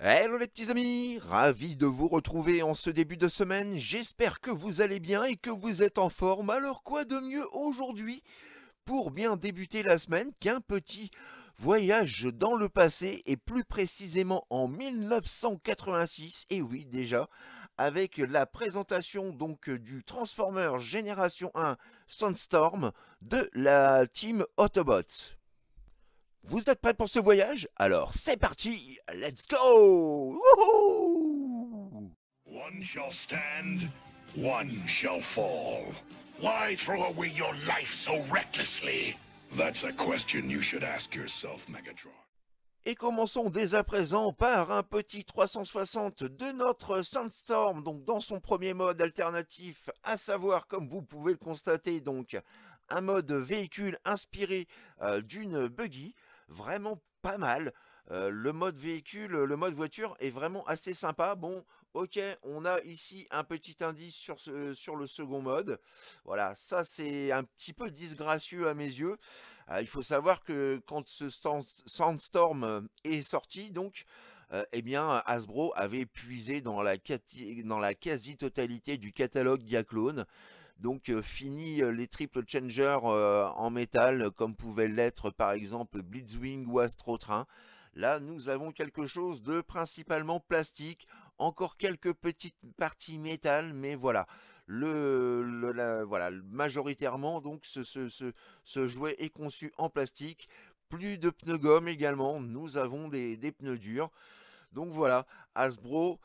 Hello les petits amis, ravi de vous retrouver en ce début de semaine, j'espère que vous allez bien et que vous êtes en forme, alors quoi de mieux aujourd'hui pour bien débuter la semaine qu'un petit voyage dans le passé et plus précisément en 1986, et oui déjà, avec la présentation donc du Transformer Génération 1 Sunstorm de la team Autobots. Vous êtes prêts pour ce voyage Alors c'est parti, let's go Et commençons dès à présent par un petit 360 de notre Sandstorm, donc dans son premier mode alternatif, à savoir, comme vous pouvez le constater, donc un mode véhicule inspiré euh, d'une buggy vraiment pas mal. Euh, le mode véhicule, le mode voiture est vraiment assez sympa. Bon, ok, on a ici un petit indice sur, sur le second mode. Voilà, ça c'est un petit peu disgracieux à mes yeux. Euh, il faut savoir que quand ce Sandstorm euh, est sorti, donc, eh bien, Hasbro avait puisé dans la quasi-totalité du catalogue Diaclone. Donc euh, fini euh, les triple changers euh, en métal comme pouvait l'être par exemple Blitzwing ou Astrotrain. Là, nous avons quelque chose de principalement plastique, encore quelques petites parties métal, mais voilà. Le, voilà, majoritairement, donc, ce, ce, ce, jouet est conçu en plastique. Plus de pneus gomme également, nous avons des, pneus durs. Donc voilà, Hasbro,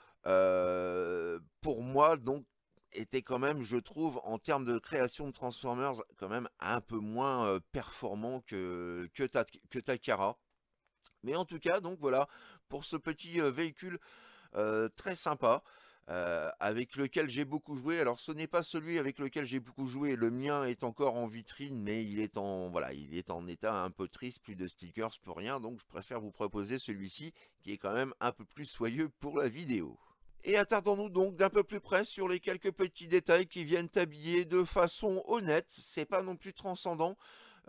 pour moi, donc était quand même, je trouve, en termes de création de Transformers, quand même un peu moins performant que, que, Takara. Mais en tout cas, donc voilà, pour ce petit véhicule très sympa, euh, avec lequel j'ai beaucoup joué. Alors ce n'est pas celui avec lequel j'ai beaucoup joué, le mien est encore en vitrine, mais il est en voilà, il est en état un peu triste, plus de stickers, pour rien, donc je préfère vous proposer celui-ci qui est quand même un peu plus soyeux pour la vidéo. Et attardons-nous donc d'un peu plus près sur les quelques petits détails qui viennent habiller de façon honnête, c'est pas non plus transcendant,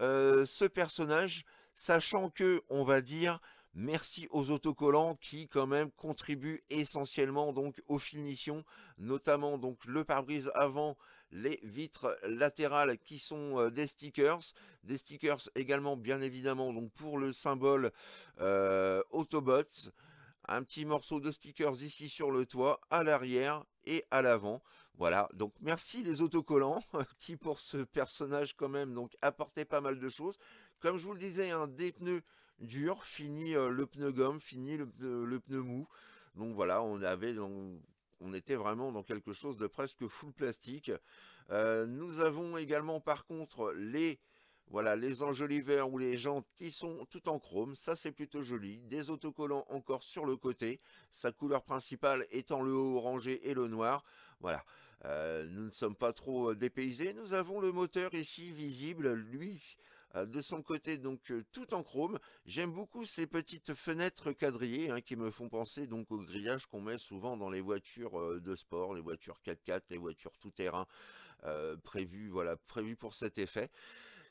euh, ce personnage, sachant que, on va dire, merci aux autocollants qui quand même contribuent essentiellement donc aux finitions, notamment donc le pare-brise avant, les vitres latérales qui sont euh, des stickers, des stickers également bien évidemment donc pour le symbole euh, Autobots, un petit morceau de stickers ici sur le toit, à l'arrière et à l'avant. Voilà, donc merci les autocollants qui pour ce personnage quand même donc apportaient pas mal de choses. Comme je vous le disais, un hein, des pneus durs, fini euh, le pneu gomme, fini le, pneu mou. Donc voilà, on avait donc, on était vraiment dans quelque chose de presque full plastique. Euh, nous avons également par contre les voilà, les enjoliveurs ou les jantes qui sont tout en chrome, ça c'est plutôt joli. Des autocollants encore sur le côté, sa couleur principale étant le haut orangé et le noir. Voilà, euh, nous ne sommes pas trop euh, dépaysés. Nous avons le moteur ici visible, lui, euh, de son côté donc tout en chrome. J'aime beaucoup ces petites fenêtres quadrillées hein, qui me font penser donc au grillage qu'on met souvent dans les voitures de sport, les voitures 4x4, les voitures tout terrain prévues voilà prévues pour cet effet.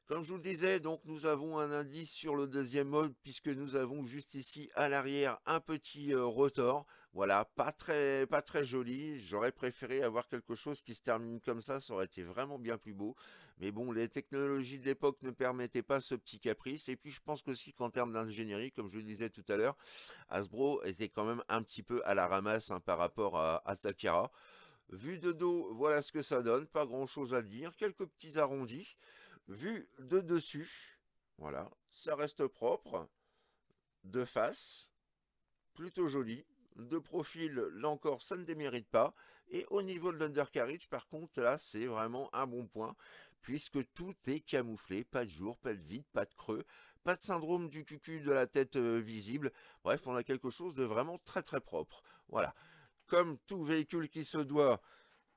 Comme je vous le disais, donc nous avons un indice sur le deuxième mode puisque nous avons juste ici à l'arrière un petit euh, rotor. Voilà, pas très, pas très joli. J'aurais préféré avoir quelque chose qui se termine comme ça, ça aurait été vraiment bien plus beau. Mais bon, les technologies de l'époque ne permettaient pas ce petit caprice. Et puis je pense aussi qu'en termes d'ingénierie, comme je le disais tout à l'heure, Hasbro était quand même un petit peu à la ramasse hein, par rapport à, à Takara. Vu de dos, voilà ce que ça donne, pas grand chose à dire, quelques petits arrondis, Vu de dessus, voilà, ça reste propre. De face, plutôt joli. De profil, là encore, ça ne démérite pas. Et au niveau de l'undercarriage, par contre, là, c'est vraiment un bon point, puisque tout est camouflé. Pas de jour, pas de vide, pas de creux, pas de syndrome du cucu de la tête euh, visible. Bref, on a quelque chose de vraiment très très propre. Voilà. Comme tout véhicule qui se doit,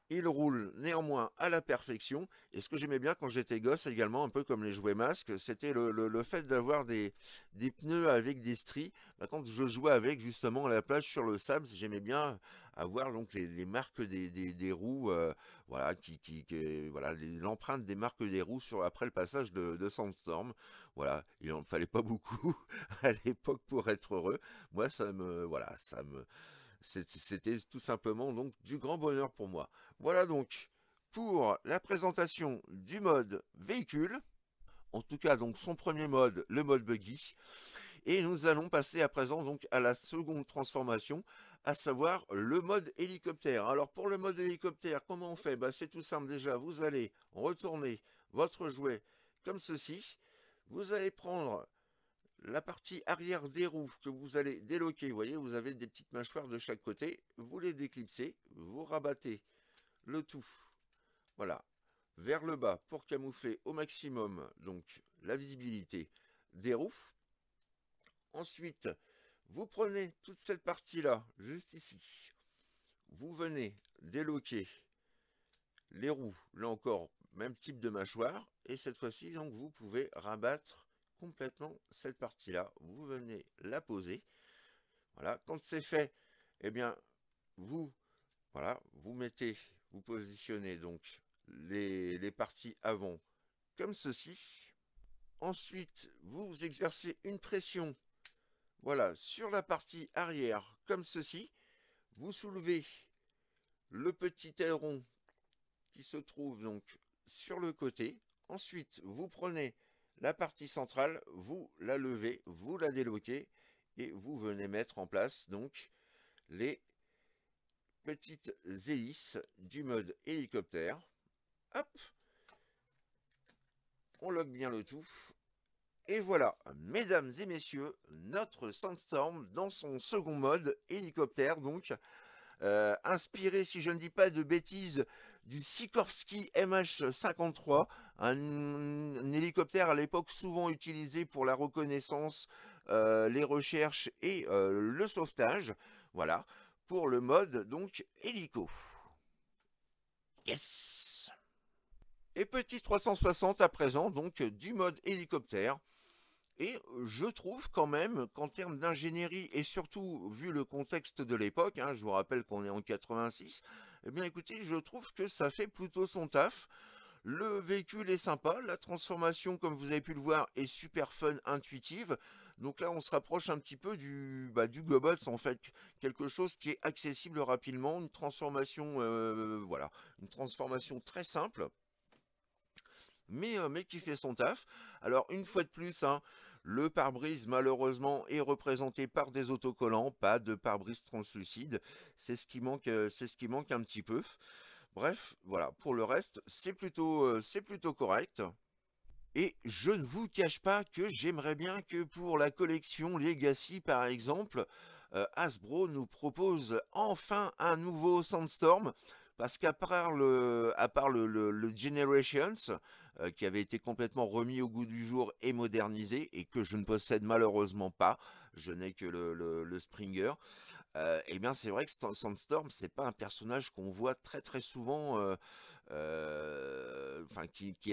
il roule néanmoins à la perfection. Et ce que j'aimais bien quand j'étais gosse également, un peu comme les jouets masques, c'était le, fait d'avoir des, des, pneus avec des stries. Bah, quand je jouais avec justement la plage sur le sable, j'aimais bien avoir donc les, marques des, roues, euh, voilà, qui, qui, voilà, l'empreinte des marques des roues sur après le passage de, de Sandstorm. Voilà, il en fallait pas beaucoup à l'époque pour être heureux. Moi, ça me, voilà, ça me, c'était tout simplement donc du grand bonheur pour moi. Voilà donc pour la présentation du mode véhicule. En tout cas donc son premier mode, le mode buggy. Et nous allons passer à présent donc à la seconde transformation, à savoir le mode hélicoptère. Alors pour le mode hélicoptère, comment on fait bah, C'est tout simple déjà, vous allez retourner votre jouet comme ceci. Vous allez prendre la partie arrière des roues que vous allez déloquer, vous voyez, vous avez des petites mâchoires de chaque côté, vous les déclipsez, vous rabattez le tout, voilà, vers le bas pour camoufler au maximum donc la visibilité des roues. Ensuite, vous prenez toute cette partie-là, juste ici, vous venez déloquer les roues, là encore, même type de mâchoire, et cette fois-ci, donc, vous pouvez rabattre complètement cette partie-là. Vous venez la poser. Voilà, quand c'est fait, eh bien, vous, voilà, vous mettez, vous positionnez donc les, les parties avant comme ceci. Ensuite, vous exercez une pression, voilà, sur la partie arrière comme ceci. Vous soulevez le petit aileron qui se trouve donc sur le côté. Ensuite, vous prenez la partie centrale, vous la levez, vous la déloquez, et vous venez mettre en place donc les petites hélices du mode hélicoptère. Hop On log bien le tout. Et voilà, mesdames et messieurs, notre Sandstorm dans son second mode hélicoptère donc. Euh, inspiré, si je ne dis pas de bêtises, du Sikorsky MH53, un, hélicoptère à l'époque souvent utilisé pour la reconnaissance, euh, les recherches et euh, le sauvetage. Voilà, pour le mode donc hélico. Yes Et petit 360 à présent, donc du mode hélicoptère. Et je trouve quand même qu'en termes d'ingénierie et surtout vu le contexte de l'époque, hein, je vous rappelle qu'on est en 86, eh bien écoutez, je trouve que ça fait plutôt son taf. Le véhicule est sympa, la transformation, comme vous avez pu le voir, est super fun, intuitive. Donc là, on se rapproche un petit peu du, bah, du Gobots, en fait. Quelque chose qui est accessible rapidement, une transformation, euh, voilà, une transformation très simple. Euh, mais, qui fait son taf. Alors une fois de plus, hein, le pare-brise malheureusement est représenté par des autocollants, pas de pare-brise translucide. C'est ce qui manque, euh, ce qui manque un petit peu. Bref, voilà, pour le reste, c'est plutôt, euh, c'est plutôt correct. Et je ne vous cache pas que j'aimerais bien que pour la collection Legacy par exemple, Hasbro nous propose enfin un nouveau Sandstorm parce qu'à part le, Generations, euh, qui avait été complètement remis au goût du jour et modernisé, et que je ne possède malheureusement pas, je n'ai que le, Springer, et euh, eh bien c'est vrai que Sandstorm, c'est pas un personnage qu'on voit très très souvent, euh, enfin qui, qui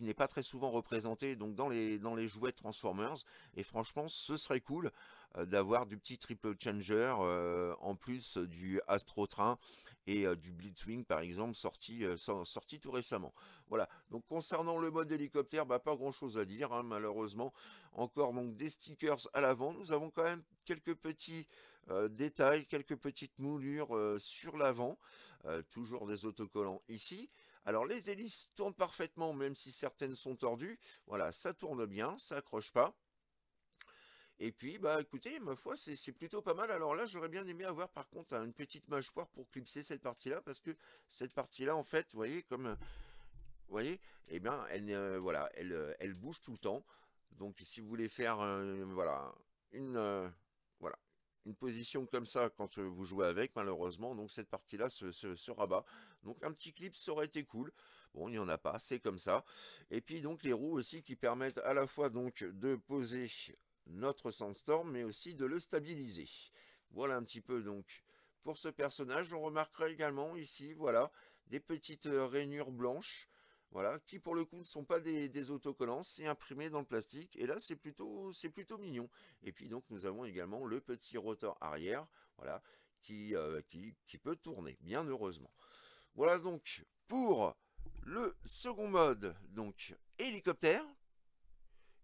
n'est pas très souvent représenté donc dans les jouets Transformers, et franchement ce serait cool. Euh, d'avoir du petit triple changer euh, en plus du Astro Train et euh, du Blitzwing par exemple sorti, tout récemment. Voilà, donc concernant le mode hélicoptère, bah, pas grand chose à dire hein, malheureusement. Encore donc des stickers à l'avant, nous avons quand même quelques petits détails, quelques petites moulures sur l'avant, toujours des autocollants ici. Alors les hélices tournent parfaitement même si certaines sont tordues, voilà ça tourne bien, ça accroche pas. Et puis, bah écoutez, ma foi, c'est plutôt pas mal. Alors là, j'aurais bien aimé avoir par contre hein, une petite mâchoire pour clipser cette partie-là, parce que cette partie-là, en fait, vous voyez, comme... Euh, voyez Eh bien, elle, voilà, elle, euh, elle bouge tout le temps. Donc si vous voulez faire euh, voilà, une, voilà, une position comme ça quand vous jouez avec, malheureusement, donc cette partie-là se, se, se rabat. Donc un petit clip, ça aurait été cool. Bon, il n'y en a pas, c'est comme ça. Et puis donc les roues aussi qui permettent à la fois donc de poser notre Sandstorm, mais aussi de le stabiliser. Voilà un petit peu donc pour ce personnage. On remarquera également ici, voilà, des petites euh, rainures blanches, voilà, qui pour le coup ne sont pas des, autocollants, c'est imprimé dans le plastique, et là c'est plutôt, plutôt mignon. Et puis donc nous avons également le petit rotor arrière, voilà, qui, euh, qui, qui peut tourner, bien heureusement. Voilà donc pour le second mode, donc hélicoptère,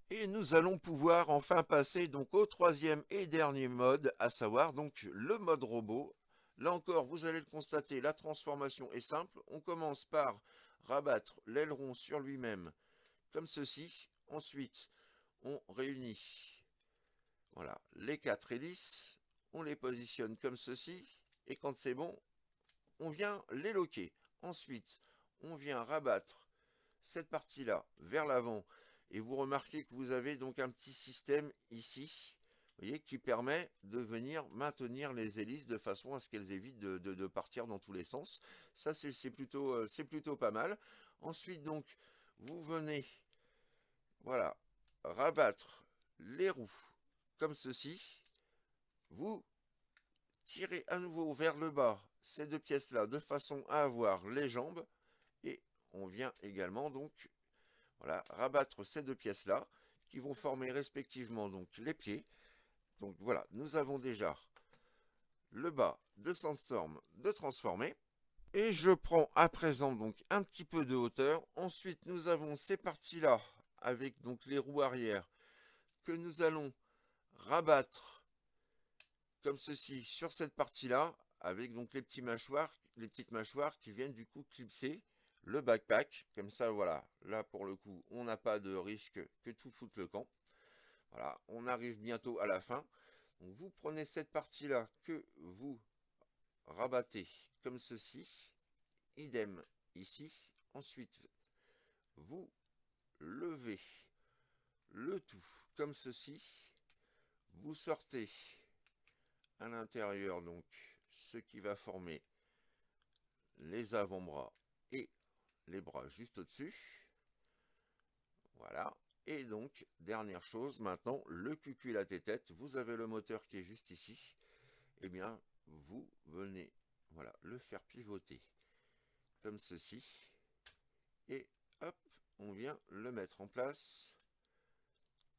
et nous allons pouvoir enfin passer donc au troisième et dernier mode, à savoir donc le mode robot. Là encore, vous allez le constater, la transformation est simple. On commence par rabattre l'aileron sur lui-même, comme ceci. Ensuite, on réunit voilà, les quatre hélices, on les positionne comme ceci, et quand c'est bon, on vient les loquer. Ensuite, on vient rabattre cette partie-là vers l'avant et vous remarquez que vous avez donc un petit système ici, voyez, qui permet de venir maintenir les hélices de façon à ce qu'elles évitent de, partir dans tous les sens. Ça, c'est plutôt, euh, plutôt pas mal. Ensuite, donc, vous venez, voilà, rabattre les roues comme ceci. Vous tirez à nouveau vers le bas ces deux pièces-là de façon à avoir les jambes. Et on vient également donc voilà, rabattre ces deux pièces-là, qui vont former respectivement donc les pieds. Donc voilà, nous avons déjà le bas de Sandstorm de transformer. Et je prends à présent donc un petit peu de hauteur. Ensuite, nous avons ces parties-là avec donc les roues arrière que nous allons rabattre comme ceci sur cette partie-là avec donc les mâchoires, les petites mâchoires qui viennent du coup clipser le backpack. Comme ça, voilà, là pour le coup, on n'a pas de risque que tout foute le camp. Voilà, on arrive bientôt à la fin. vous prenez cette partie-là que vous rabattez comme ceci. Idem ici. Ensuite, vous levez le tout comme ceci. Vous sortez à l'intérieur donc ce qui va former les avant-bras et les bras juste au-dessus. Voilà. Et donc, dernière chose, maintenant, le tes tête vous avez le moteur qui est juste ici. Eh bien, vous venez, voilà, le faire pivoter comme ceci. Et hop, on vient le mettre en place.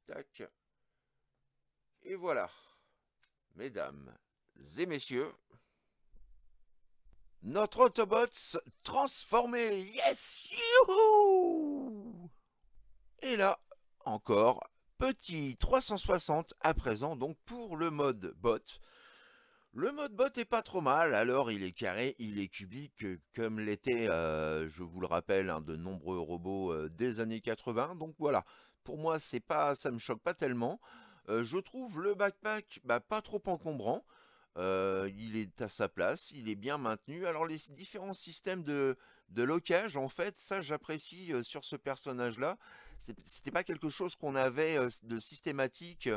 Tac. Et voilà, mesdames et messieurs, notre Autobots transformé Yes Youhou Et là, encore, petit 360 à présent, donc pour le mode bot. Le mode bot est pas trop mal, alors il est carré, il est cubique, comme l'était, euh, je vous le rappelle, hein, de nombreux robots euh, des années 80, donc voilà. Pour moi, c'est pas, ça me choque pas tellement. Euh, je trouve le backpack bah, pas trop encombrant. Euh, il est à sa place, il est bien maintenu. Alors les différents systèmes de, de locage, en fait, ça j'apprécie sur ce personnage-là. C'était pas quelque chose qu'on avait de systématique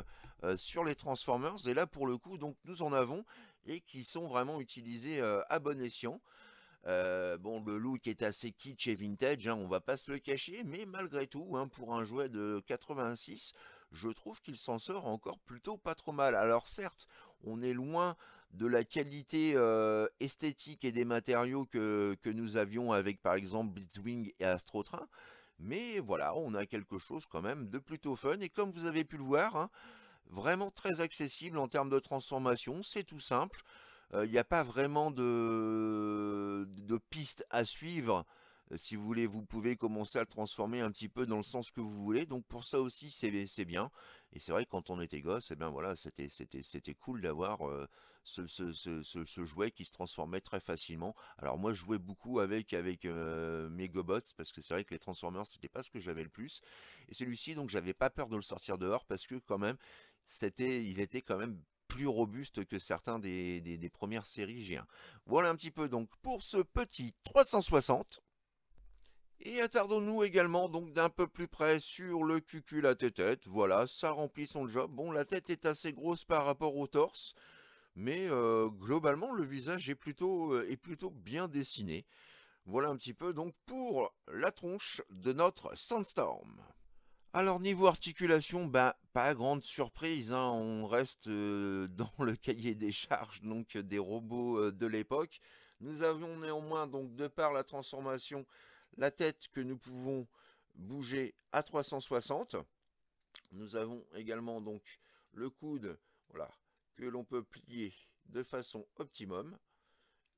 sur les Transformers, et là pour le coup, donc nous en avons, et qui sont vraiment utilisés à bon escient. Euh, bon, le look est assez kitsch et vintage, hein, on va pas se le cacher, mais malgré tout, hein, pour un jouet de 86, je trouve qu'il s'en sort encore plutôt pas trop mal. Alors certes, on est loin de la qualité euh, esthétique et des matériaux que, nous avions avec par exemple Blitzwing et Astrotrain. Mais voilà, on a quelque chose quand même de plutôt fun. Et comme vous avez pu le voir, hein, vraiment très accessible en termes de transformation, c'est tout simple. Euh, il n'y a pas vraiment de, de piste à suivre euh, si vous voulez, vous pouvez commencer à le transformer un petit peu dans le sens que vous voulez. Donc pour ça aussi, c'est bien. Et c'est vrai que quand on était gosse, eh bien voilà, c'était cool d'avoir euh, ce, jouet qui se transformait très facilement. Alors moi, je jouais beaucoup avec avec euh, mes gobots parce que c'est vrai que les Transformers, c'était pas ce que j'avais le plus. Et celui-ci, donc j'avais pas peur de le sortir dehors parce que quand même, c'était, il était quand même plus robuste que certains des, premières séries G1. Voilà un petit peu donc pour ce petit 360. Et attardons-nous également donc d'un peu plus près sur le cucul à tête Voilà, ça remplit son job. Bon, la tête est assez grosse par rapport au torse, mais euh, globalement le visage est plutôt, euh, est plutôt bien dessiné. Voilà un petit peu donc pour la tronche de notre Sandstorm. Alors niveau articulation, ben, pas grande surprise, hein. on reste euh, dans le cahier des charges donc des robots de l'époque. Nous avions néanmoins donc de par la transformation la tête que nous pouvons bouger à 360. Nous avons également donc le coude voilà, que l'on peut plier de façon optimum,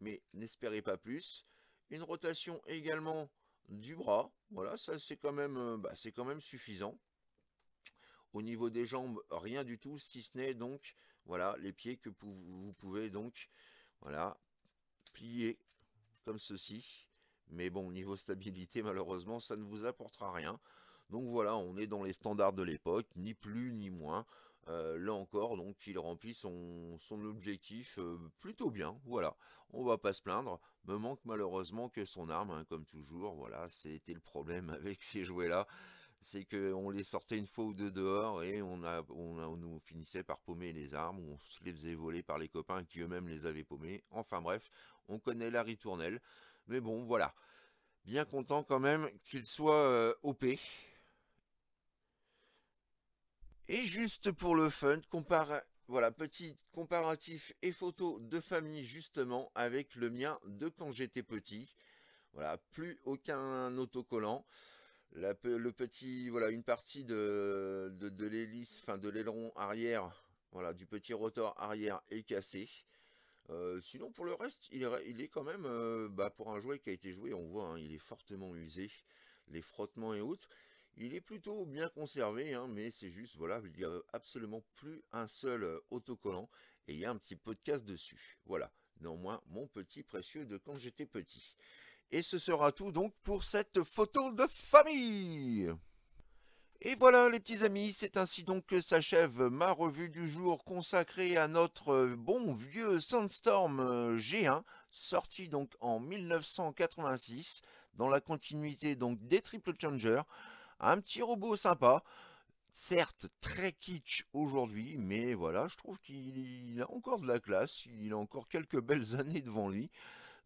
mais n'espérez pas plus. Une rotation également du bras, voilà, ça c'est quand, même, euh, bah, quand même suffisant. Au niveau des jambes, rien du tout, si ce n'est donc voilà, les pieds que vous pouvez donc voilà, plier comme ceci. Mais bon, niveau stabilité, malheureusement, ça ne vous apportera rien. Donc voilà, on est dans les standards de l'époque, ni plus ni moins. Euh, là encore, donc il remplit son, objectif euh, plutôt bien, voilà, on va pas se plaindre, me manque malheureusement que son arme, hein, comme toujours, voilà, c'était le problème avec ces jouets-là, c'est qu'on les sortait une fois ou deux dehors et on, a, on, nous finissait par paumer les armes, on se les faisait voler par les copains qui eux-mêmes les avaient paumés. enfin bref, on connaît la ritournelle, mais bon, voilà. Bien content quand même qu'il soit opé. Euh, OP. Et juste pour le fun, Voilà, petit comparatif et photo de famille justement avec le mien de quand j'étais petit. Voilà, plus aucun autocollant. le petit, voilà, une partie de, de l'hélice, enfin de l'aileron arrière, voilà, du petit rotor arrière est cassé. Euh, sinon, pour le reste, il est, quand même, euh, bah, pour un jouet qui a été joué, on voit, hein, il est fortement usé, les frottements et autres. Il est plutôt bien conservé, hein, mais c'est juste, voilà, il n'y a absolument plus un seul euh, autocollant, et il y a un petit de casse dessus. Voilà, néanmoins, mon petit précieux de quand j'étais petit. Et ce sera tout donc pour cette photo de famille et voilà les petits amis, c'est ainsi donc que s'achève ma revue du jour consacrée à notre euh, bon vieux Sandstorm euh, G1, sorti donc en 1986, dans la continuité donc des Triple Changers, Un petit robot sympa, certes très kitsch aujourd'hui, mais voilà, je trouve qu'il a encore de la classe, il a encore quelques belles années devant lui.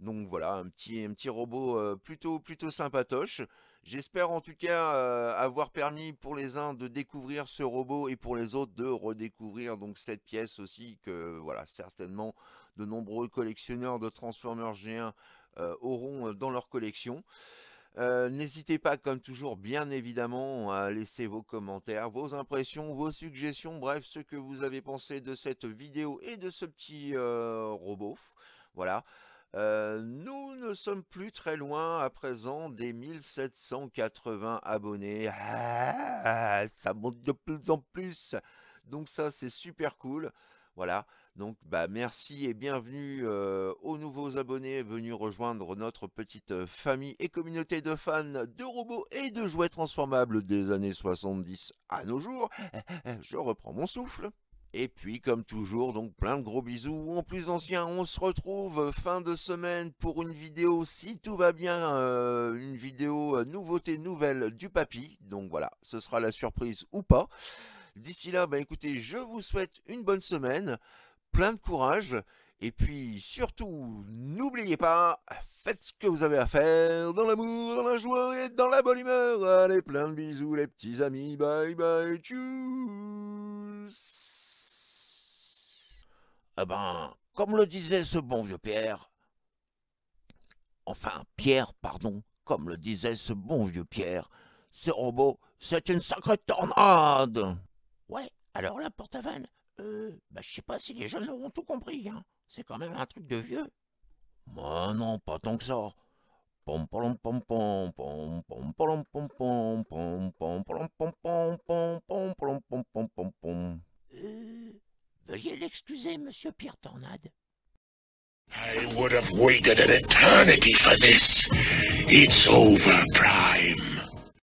Donc voilà, un petit, un petit robot euh, plutôt, plutôt sympatoche. J'espère en tout cas euh, avoir permis pour les uns de découvrir ce robot et pour les autres de redécouvrir donc cette pièce aussi que voilà certainement de nombreux collectionneurs de Transformers G1 euh, auront euh, dans leur collection. N'hésitez pas, comme toujours, bien évidemment, à laisser vos commentaires, vos impressions, vos suggestions, bref, ce que vous avez pensé de cette vidéo et de ce petit robot. Voilà. Euh, nous ne sommes plus très loin à présent des 1780 abonnés. Ah, ça monte de plus en plus. Donc ça, c'est super cool. Voilà, donc bah, merci et bienvenue euh, aux nouveaux abonnés venus rejoindre notre petite euh, famille et communauté de fans de robots et de jouets transformables des années 70 à nos jours. Je reprends mon souffle. Et puis, comme toujours, donc plein de gros bisous. En plus ancien on se retrouve euh, fin de semaine pour une vidéo, si tout va bien, euh, une vidéo euh, nouveauté nouvelle du papy. Donc voilà, ce sera la surprise ou pas. D'ici là, bah, écoutez, je vous souhaite une bonne semaine, plein de courage. Et puis surtout, n'oubliez pas, faites ce que vous avez à faire dans l'amour, dans la joie et dans la bonne humeur. Allez, plein de bisous les petits amis. Bye bye, tchuss eh ben, comme le disait ce bon vieux Pierre, enfin Pierre, pardon, comme le disait ce bon vieux Pierre, ce robot, c'est une sacrée tornade Ouais, alors là, porte à vanne, euh, je sais pas si les jeunes auront tout compris, hein. C'est quand même un truc de vieux. Moi non, pas tant que ça. Veuillez l'excuser, monsieur Pierre Tornade. I would have waited an eternity for this. It's over, Prime.